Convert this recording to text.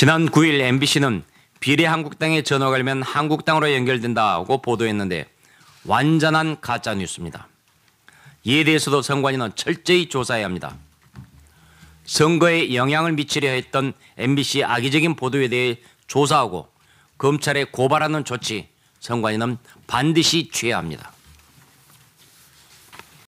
지난 9일 MBC는 비례한국당에 전화 걸면 한국당으로 연결된다고 보도했는데 완전한 가짜 뉴스입니다. 이에 대해서도 선관위는 철저히 조사해야 합니다. 선거에 영향을 미치려 했던 MBC 악의적인 보도에 대해 조사하고 검찰에 고발하는 조치 선관위는 반드시 취해야 합니다.